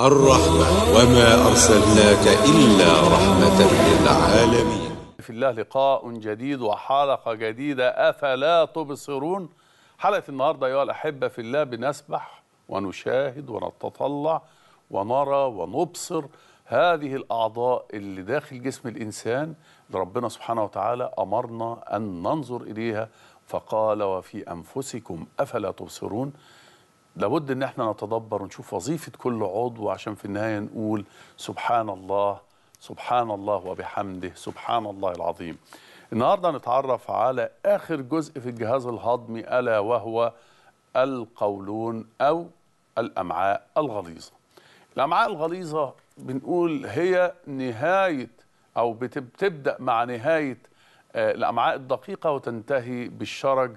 الرحمة وما أرسلناك إلا رحمة للعالمين في الله لقاء جديد وحلقة جديدة أفلا تبصرون حلقة النهاردة أيها الأحبة في الله بنسبح ونشاهد ونتطلع ونرى ونبصر هذه الأعضاء اللي داخل جسم الإنسان اللي ربنا سبحانه وتعالى أمرنا أن ننظر إليها فقال وفي أنفسكم أفلا تبصرون لابد ان احنا نتدبر ونشوف وظيفه كل عضو عشان في النهايه نقول سبحان الله سبحان الله وبحمده سبحان الله العظيم النهارده نتعرف على اخر جزء في الجهاز الهضمي الا وهو القولون او الامعاء الغليظه الامعاء الغليظه بنقول هي نهايه او بتبدا مع نهايه آه، الامعاء الدقيقه وتنتهي بالشرج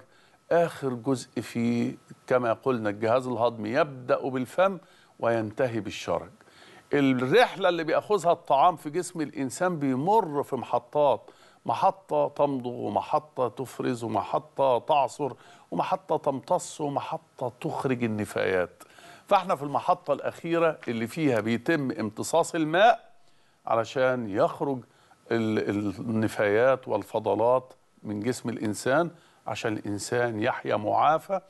آخر جزء فيه كما قلنا الجهاز الهضمي يبدأ بالفم وينتهي بالشرج الرحلة اللي بيأخذها الطعام في جسم الإنسان بيمر في محطات محطة تمضغ ومحطة تفرز ومحطة تعصر ومحطة تمتص ومحطة تخرج النفايات فاحنا في المحطة الأخيرة اللي فيها بيتم امتصاص الماء علشان يخرج النفايات والفضلات من جسم الإنسان عشان الإنسان يحيا معافى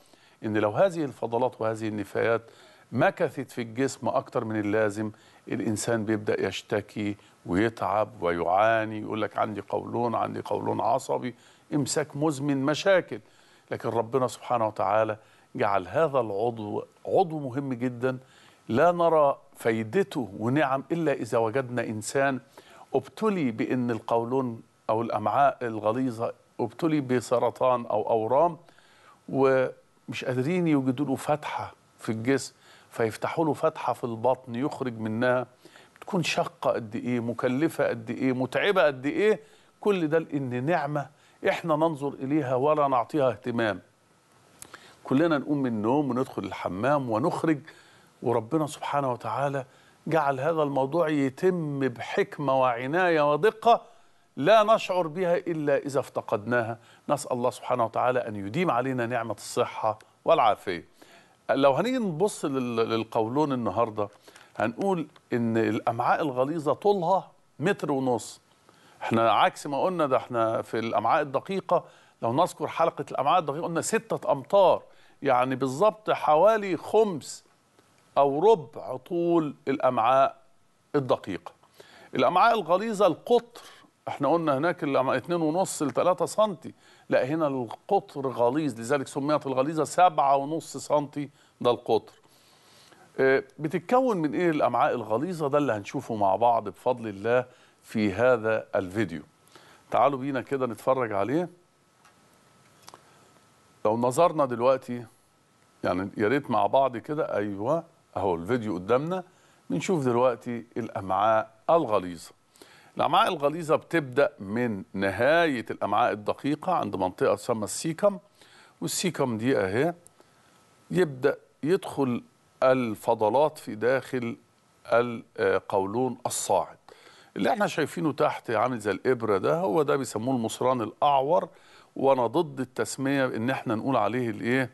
إن لو هذه الفضلات وهذه النفايات مكثت في الجسم أكتر من اللازم الإنسان بيبدأ يشتكي ويتعب ويعاني يقول لك عندي قولون عندي قولون عصبي إمساك مزمن مشاكل لكن ربنا سبحانه وتعالى جعل هذا العضو عضو مهم جدا لا نرى فايدته ونعم إلا إذا وجدنا إنسان ابتلي بأن القولون أو الأمعاء الغليظة ابتلي بسرطان او اورام ومش قادرين يوجدوا له فتحه في الجسم فيفتحوا له فتحه في البطن يخرج منها بتكون شاقه قد ايه مكلفه قد ايه متعبه قد ايه كل ده لان نعمه احنا ننظر اليها ولا نعطيها اهتمام كلنا نقوم من النوم وندخل الحمام ونخرج وربنا سبحانه وتعالى جعل هذا الموضوع يتم بحكمه وعنايه ودقه لا نشعر بها إلا إذا افتقدناها نسأل الله سبحانه وتعالى أن يديم علينا نعمة الصحة والعافية لو هنيجي نبص للقولون النهاردة هنقول إن الأمعاء الغليظة طولها متر ونص احنا عكس ما قلنا ده احنا في الأمعاء الدقيقة لو نذكر حلقة الأمعاء الدقيقة قلنا ستة أمتار يعني بالظبط حوالي خمس أو ربع طول الأمعاء الدقيقة الأمعاء الغليظة القطر احنا قلنا هناك اتنين ونص لتلاتة سنتي لا هنا القطر غليظ لذلك سميت الغليظة سبعة ونص سنتي ده القطر آه، بتتكون من ايه الامعاء الغليظة ده اللي هنشوفه مع بعض بفضل الله في هذا الفيديو تعالوا بينا كده نتفرج عليه لو نظرنا دلوقتي يعني يا ريت مع بعض كده ايوه اهو الفيديو قدامنا بنشوف دلوقتي الامعاء الغليظه الامعاء الغليظه بتبدا من نهايه الامعاء الدقيقه عند منطقه تسمى السيكم والسيكم دي اهي يبدا يدخل الفضلات في داخل القولون الصاعد اللي احنا شايفينه تحت عامل زي الابره ده هو ده بيسموه المصران الاعور وانا ضد التسميه ان احنا نقول عليه الايه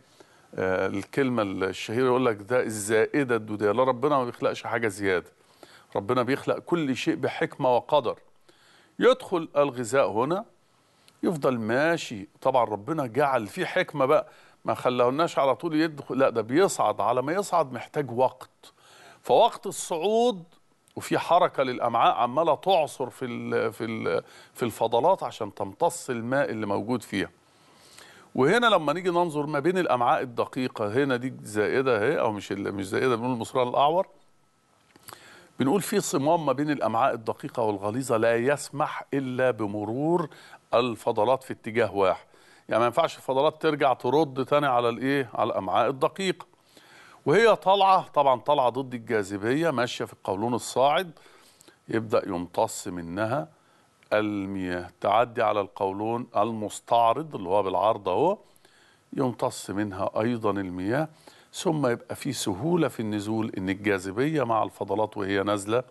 آه، الكلمه الشهيره يقول لك ده الزائده الدوديه لا ربنا ما بيخلقش حاجه زياده ربنا بيخلق كل شيء بحكمة وقدر يدخل الغذاء هنا يفضل ماشي طبعا ربنا جعل فيه حكمة بقى ما خلاهناش على طول يدخل لا ده بيصعد على ما يصعد محتاج وقت فوقت الصعود وفي حركه للامعاء عماله تعصر في في في الفضلات عشان تمتص الماء اللي موجود فيها وهنا لما نيجي ننظر ما بين الامعاء الدقيقه هنا دي زائده اهي او مش مش زائده بنقول المصريه الاعور بنقول في صمام ما بين الامعاء الدقيقه والغليظه لا يسمح الا بمرور الفضلات في اتجاه واحد يعني ما ينفعش الفضلات ترجع ترد تاني على الايه على الامعاء الدقيقه وهي طالعه طبعا طالعه ضد الجاذبيه ماشيه في القولون الصاعد يبدا يمتص منها المياه تعدي على القولون المستعرض اللي هو بالعرض اهو يمتص منها ايضا المياه ثم يبقى في سهولة في النزول إن الجاذبية مع الفضلات وهي نازلة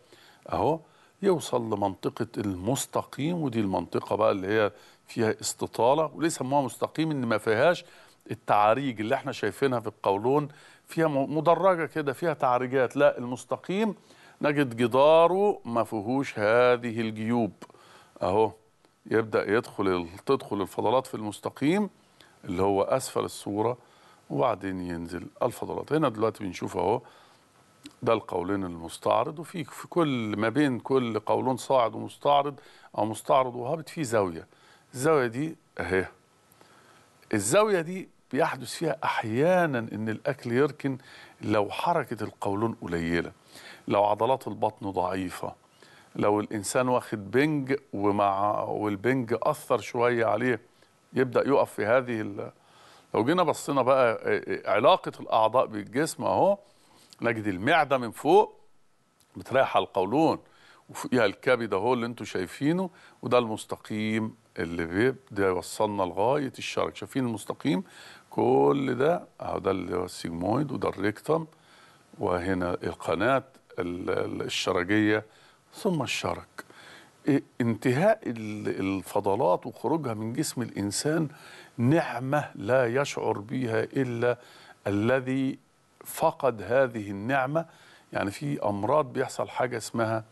أهو يوصل لمنطقة المستقيم ودي المنطقة بقى اللي هي فيها استطالة وليه سموها مستقيم إن ما فيهاش التعاريج اللي احنا شايفينها في القولون فيها مدرجة كده فيها تعريجات لا المستقيم نجد جداره ما فيهوش هذه الجيوب أهو يبدأ يدخل تدخل الفضلات في المستقيم اللي هو أسفل الصورة وبعدين ينزل الفضلات هنا دلوقتي بنشوف اهو ده القولين المستعرض وفي في كل ما بين كل قولون صاعد ومستعرض او مستعرض وهابط في زاويه الزاويه دي اهي الزاويه دي بيحدث فيها احيانا ان الاكل يركن لو حركه القولون قليله لو عضلات البطن ضعيفه لو الانسان واخد بنج ومع والبنج اثر شويه عليه يبدا يقف في هذه لو جينا بصينا بقى آه، آه، علاقه الاعضاء بالجسم اهو نجد المعده من فوق بتريح على القولون وفيها الكبد اهو اللي انتم شايفينه وده المستقيم اللي بيبدا يوصلنا لغايه الشرج شايفين المستقيم كل ده اهو ده اللي هو السيجمويد وده الريكتم وهنا القناه الشرجيه ثم الشرج انتهاء الفضلات وخروجها من جسم الانسان نعمه لا يشعر بها الا الذي فقد هذه النعمه يعني في امراض بيحصل حاجه اسمها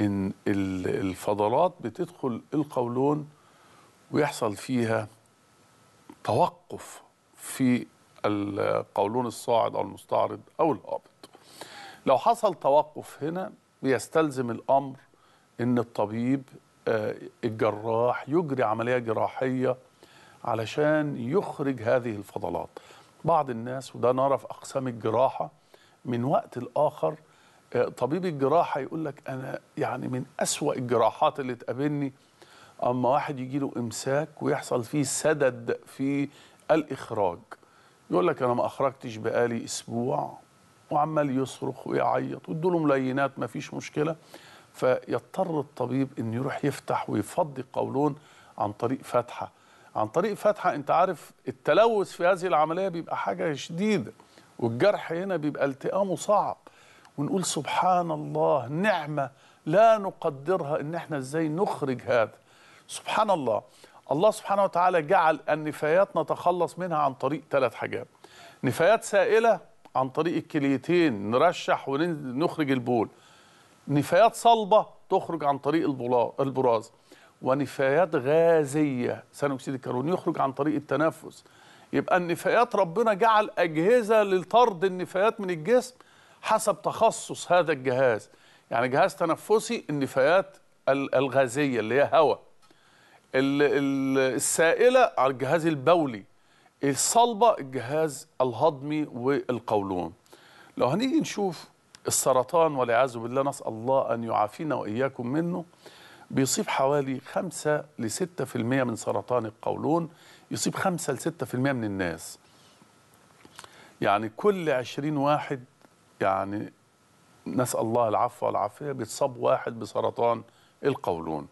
ان الفضلات بتدخل القولون ويحصل فيها توقف في القولون الصاعد او المستعرض او الهابط لو حصل توقف هنا بيستلزم الامر ان الطبيب آه، الجراح يجري عمليه جراحيه علشان يخرج هذه الفضلات بعض الناس وده نرى في اقسام الجراحه من وقت لاخر آه، طبيب الجراحه يقول لك انا يعني من اسوا الجراحات اللي تقابلني اما واحد يجي له امساك ويحصل فيه سدد في الاخراج يقول لك انا ما اخرجتش بقالي اسبوع وعمال يصرخ ويعيط وادوا له ملينات ما فيش مشكله فيضطر الطبيب أن يروح يفتح ويفضي قولون عن طريق فتحة عن طريق فتحة أنت عارف التلوث في هذه العملية بيبقى حاجة شديدة والجرح هنا بيبقى التئامه صعب ونقول سبحان الله نعمة لا نقدرها ان احنا ازاي نخرج هذا سبحان الله الله سبحانه وتعالى جعل النفايات نتخلص منها عن طريق ثلاث حاجات نفايات سائلة عن طريق الكليتين نرشح ونخرج البول نفايات صلبه تخرج عن طريق البراز ونفايات غازيه ثاني اكسيد الكربون يخرج عن طريق التنفس يبقى النفايات ربنا جعل اجهزه لطرد النفايات من الجسم حسب تخصص هذا الجهاز يعني جهاز تنفسي النفايات الغازيه اللي هي هواء السائله على الجهاز البولي الصلبه الجهاز الهضمي والقولون لو هنيجي نشوف السرطان والعياذ بالله نسأل الله أن يعافينا وإياكم منه بيصيب حوالي 5 ل 6% من سرطان القولون يصيب 5 ل 6% من الناس يعني كل 20 واحد يعني نسأل الله العفو والعافية بيتصاب واحد بسرطان القولون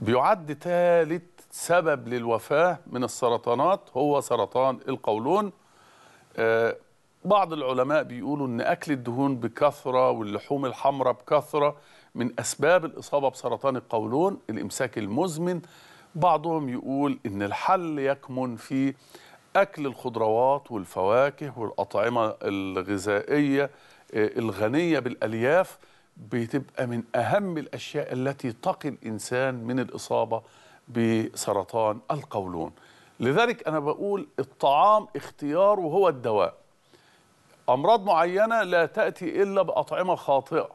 بيعد ثالث سبب للوفاة من السرطانات هو سرطان القولون آه بعض العلماء بيقولوا ان اكل الدهون بكثره واللحوم الحمراء بكثره من اسباب الاصابه بسرطان القولون الامساك المزمن بعضهم يقول ان الحل يكمن في اكل الخضروات والفواكه والاطعمه الغذائيه آه، الغنيه بالالياف بتبقى من اهم الاشياء التي تقي الانسان من الاصابه بسرطان القولون لذلك انا بقول الطعام اختيار وهو الدواء أمراض معينة لا تأتي إلا بأطعمة خاطئة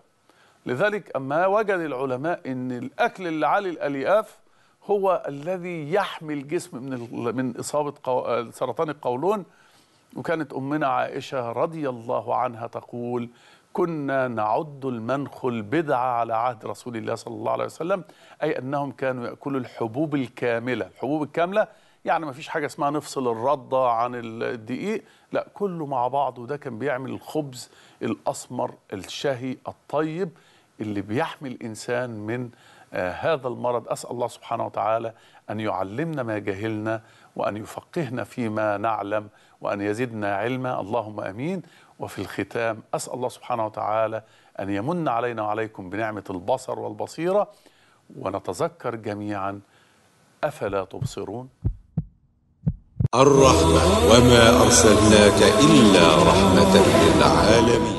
لذلك أما وجد العلماء أن الأكل اللي عالي الألياف هو الذي يحمي الجسم من من إصابة سرطان القولون وكانت أمنا عائشة رضي الله عنها تقول كنا نعد المنخل بدعة على عهد رسول الله صلى الله عليه وسلم أي أنهم كانوا يأكلوا الحبوب الكاملة الحبوب الكاملة يعني ما فيش حاجه اسمها نفصل الرده عن الدقيق لا كله مع بعض وده كان بيعمل الخبز الاسمر الشهي الطيب اللي بيحمي الانسان من آه هذا المرض اسال الله سبحانه وتعالى ان يعلمنا ما جهلنا وان يفقهنا فيما نعلم وان يزدنا علما اللهم امين وفي الختام اسال الله سبحانه وتعالى ان يمن علينا وعليكم بنعمه البصر والبصيره ونتذكر جميعا افلا تبصرون الرحمة وما أرسلناك إلا رحمة للعالمين